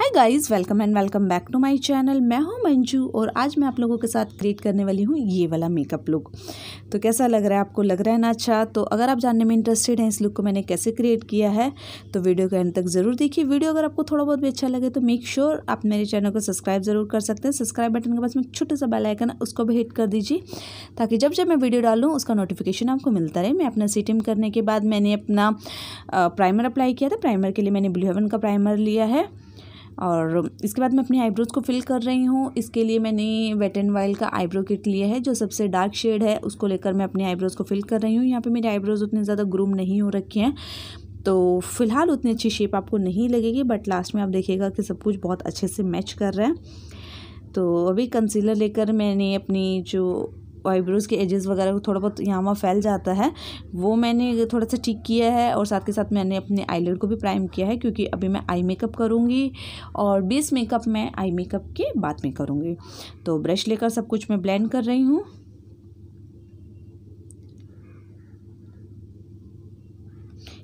hi guys welcome and welcome back to my channel मैं हूं मंजू और आज मैं आप लोगों के साथ क्रिएट करने वाली हूं ये वाला मेकअप लुक तो कैसा लग रहा है आपको लग रहा है ना अच्छा तो अगर आप जानने में इंटरेस्टेड हैं इस लुक को मैंने कैसे क्रिएट किया है तो वीडियो को एंड तक ज़रूर देखिए वीडियो अगर आपको थोड़ा बहुत भी अच्छा लगे तो मेक श्योर sure आप मेरे चैनल को सब्सक्राइब जरूर कर सकते हैं सब्सक्राइब बटन के पास में छोटे सा बेल आइकन उसको भी हिट कर दीजिए ताकि जब जब मैं वीडियो डालूँ उसका नोटिफिकेशन आपको मिलता रहे मैं अपना सीटिंग करने के बाद मैंने अपना प्राइमर अप्लाई किया था प्राइमर के लिए मैंने ब्लू हेवन का प्राइमर लिया है और इसके बाद मैं अपनी आईब्रोज़ को फिल कर रही हूँ इसके लिए मैंने वेट एंड वाइल का आईब्रो किट लिया है जो सबसे डार्क शेड है उसको लेकर मैं अपनी आईब्रोज़ को फिल कर रही हूँ यहाँ पे मेरी आईब्रोज़ उतने ज़्यादा ग्रूम नहीं हो रखे हैं तो फ़िलहाल उतनी अच्छी शेप आपको नहीं लगेगी बट लास्ट में आप देखिएगा कि सब कुछ बहुत अच्छे से मैच कर रहा है तो अभी कंसीलर लेकर मैंने अपनी जो आईब्रोज़ के एजेस वगैरह को थोड़ा बहुत यहाँ वहाँ फैल जाता है वो मैंने थोड़ा सा ठीक किया है और साथ के साथ मैंने अपने आईलेट को भी प्राइम किया है क्योंकि अभी मैं आई मेकअप करूँगी और बेस मेकअप मैं आई मेकअप के बाद में करूँगी तो ब्रश लेकर सब कुछ मैं ब्लेंड कर रही हूँ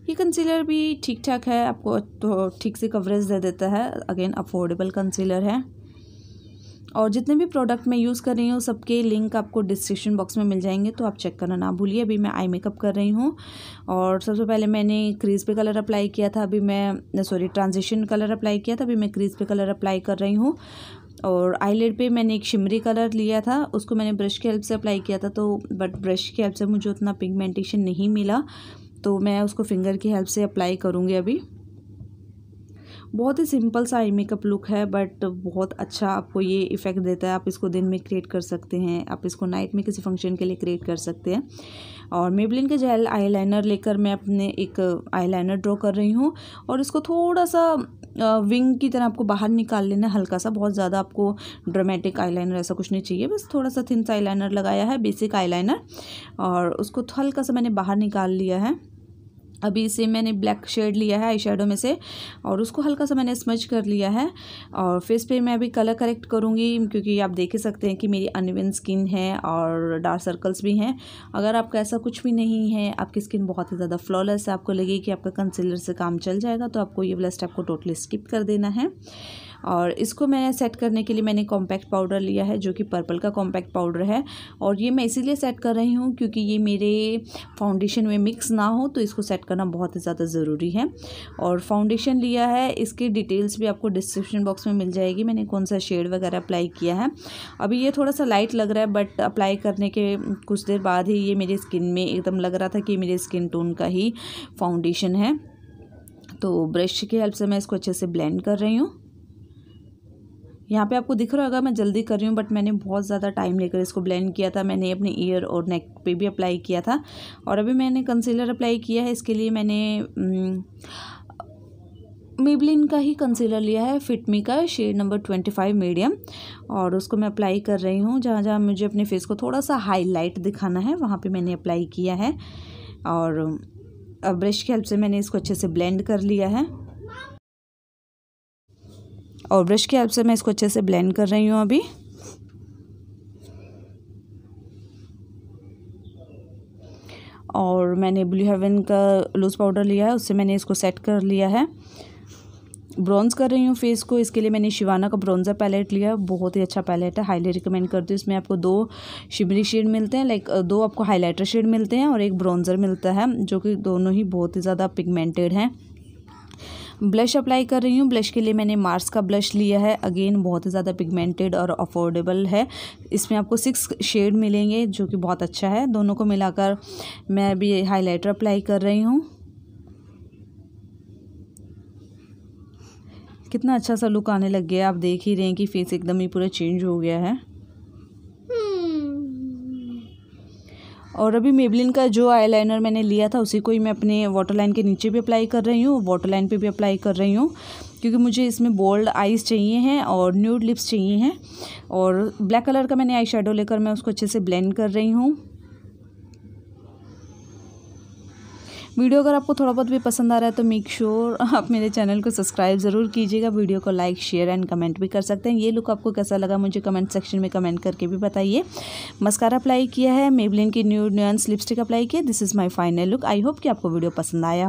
ये कंसीलर भी ठीक ठाक है आपको तो ठीक से कवरेज दे देता है अगेन अफोर्डेबल कंसीलर है और जितने भी प्रोडक्ट मैं यूज़ कर रही हूँ सबके लिंक आपको डिस्क्रिप्शन बॉक्स में मिल जाएंगे तो आप चेक करना ना भूलिए अभी मैं आई मेकअप कर रही हूँ और सबसे पहले मैंने क्रीज़ पे कलर अप्लाई किया था अभी मैं सॉरी ट्रांजिशन कलर अप्लाई किया था अभी मैं क्रीज़ पे कलर अप्लाई कर रही हूँ और आईलेट पे मैंने एक शिमरी कलर लिया था उसको मैंने ब्रश की हेल्प से अप्लाई किया था तो बट ब्रश की हेल्प से मुझे उतना पिगमेंटेशन नहीं मिला तो मैं उसको फिंगर की हेल्प से अप्लाई करूँगी अभी बहुत ही सिंपल सा आई मेकअप लुक है बट बहुत अच्छा आपको ये इफेक्ट देता है आप इसको दिन में क्रिएट कर सकते हैं आप इसको नाइट में किसी फंक्शन के लिए क्रिएट कर सकते हैं और मेबलिन के जेल आईलाइनर लेकर मैं अपने एक आईलाइनर ड्रॉ कर रही हूँ और इसको थोड़ा सा विंग की तरह आपको बाहर निकाल लेना हल्का सा बहुत ज़्यादा आपको ड्रामेटिक आईलाइनर ऐसा कुछ नहीं चाहिए बस थोड़ा सा थिन सा आईलाइनर लगाया है बेसिक आईलाइनर और उसको हल्का सा मैंने बाहर निकाल लिया है अभी इसे मैंने ब्लैक शेड लिया है आई में से और उसको हल्का सा मैंने स्मच कर लिया है और फेस पे मैं अभी कलर करेक्ट करूँगी क्योंकि आप देख ही सकते हैं कि मेरी अनविन स्किन है और डार्क सर्कल्स भी हैं अगर आपका ऐसा कुछ भी नहीं है आपकी स्किन बहुत ही ज़्यादा फ्लॉलेस है आपको लगे कि आपका कंसिलर से काम चल जाएगा तो आपको ये वाला स्टेप को टोटली स्किप कर देना है और इसको मैं सेट करने के लिए मैंने कॉम्पैक्ट पाउडर लिया है जो कि पर्पल का कॉम्पैक्ट पाउडर है और ये मैं इसीलिए सेट कर रही हूँ क्योंकि ये मेरे फाउंडेशन में मिक्स ना हो तो इसको सेट करना बहुत ही ज़्यादा ज़रूरी है और फाउंडेशन लिया है इसकी डिटेल्स भी आपको डिस्क्रिप्शन बॉक्स में मिल जाएगी मैंने कौन सा शेड वगैरह अप्लाई किया है अभी ये थोड़ा सा लाइट लग रहा है बट अप्लाई करने के कुछ देर बाद ही ये मेरी स्किन में एकदम लग रहा था कि मेरे स्किन टोन का ही फाउंडेशन है तो ब्रश की हेल्प से मैं इसको अच्छे से ब्लेंड कर रही हूँ यहाँ पे आपको दिख रहा होगा मैं जल्दी कर रही हूँ बट मैंने बहुत ज़्यादा टाइम लेकर इसको ब्लेंड किया था मैंने अपने ईयर और नेक पे भी अप्लाई किया था और अभी मैंने कंसीलर अप्लाई किया है इसके लिए मैंने मेबलिन mm, का ही कंसीलर लिया है फिटमी का shade number twenty five medium और उसको मैं अप्लाई कर रही हूँ जहाँ जहाँ मुझे अपने फेस को थोड़ा सा हाईलाइट दिखाना है वहाँ पर मैंने अप्लाई किया है और ब्रश की हेल्प से मैंने इसको अच्छे से ब्लेंड कर लिया है और ब्रश की हेल्प से मैं इसको अच्छे से ब्लेंड कर रही हूँ अभी और मैंने ब्लू हेवन का लूज़ पाउडर लिया है उससे मैंने इसको सेट कर लिया है ब्रॉन्ज़ कर रही हूँ फेस को इसके लिए मैंने शिवाना का ब्रॉन्ज़र पैलेट लिया है बहुत ही अच्छा पैलेट है हाईली रिकमेंड करती हूँ इसमें आपको दो शिमरी शेड मिलते हैं लाइक दो आपको हाईलाइटर शेड मिलते हैं और एक ब्रॉन्ज़र मिलता है जो कि दोनों ही बहुत ही ज़्यादा पिगमेंटेड हैं ब्लश अप्लाई कर रही हूँ ब्लश के लिए मैंने मार्स का ब्लश लिया है अगेन बहुत ही ज़्यादा पिगमेंटेड और अफोर्डेबल है इसमें आपको सिक्स शेड मिलेंगे जो कि बहुत अच्छा है दोनों को मिलाकर मैं अभी हाइलाइटर अप्लाई कर रही हूँ कितना अच्छा सा लुक आने लग गया आप देख ही रहे हैं कि फेस एकदम ही पूरा चेंज हो गया है और अभी मेबलिन का जो आईलाइनर मैंने लिया था उसी को ही मैं अपने वाटर लाइन के नीचे भी अप्लाई कर रही हूँ वाटर लाइन पर भी अप्लाई कर रही हूँ क्योंकि मुझे इसमें बोल्ड आईज़ चाहिए हैं और न्यूड लिप्स चाहिए हैं और ब्लैक कलर का मैंने आई लेकर मैं उसको अच्छे से ब्लेंड कर रही हूँ वीडियो अगर आपको थोड़ा बहुत भी पसंद आ रहा है तो मेक श्योर sure आप मेरे चैनल को सब्सक्राइब ज़रूर कीजिएगा वीडियो को लाइक शेयर एंड कमेंट भी कर सकते हैं ये लुक आपको कैसा लगा मुझे कमेंट सेक्शन में कमेंट करके भी बताइए मस्कारा अप्लाई किया है मेबलिन की न्यू न्यूंस लिपस्टिक अप्लाई किया this is my final look I hope कि आपको वीडियो पसंद आया